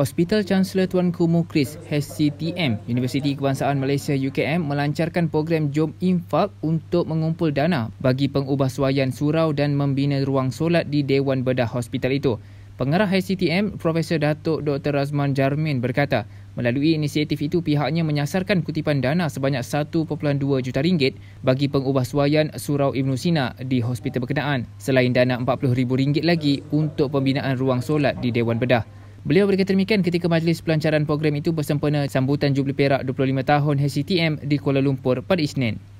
Hospital Chancellor Tuan Kumu Chris HCTM Universiti Kebangsaan Malaysia UKM melancarkan program Jom Infak untuk mengumpul dana bagi pengubahsuaian surau dan membina ruang solat di Dewan Bedah Hospital itu. Pengarah HCTM, Profesor Datuk Dr. Razman Jarmin berkata, melalui inisiatif itu pihaknya menyasarkan kutipan dana sebanyak 1.2 juta ringgit bagi pengubahsuaian Surau Ibn Sina di hospital berkenaan, selain dana rm ringgit lagi untuk pembinaan ruang solat di Dewan Bedah. Beliau berkata demikian ketika majlis pelancaran program itu bersempena sambutan Jubli Perak 25 tahun HCTM di Kuala Lumpur pada Isnin.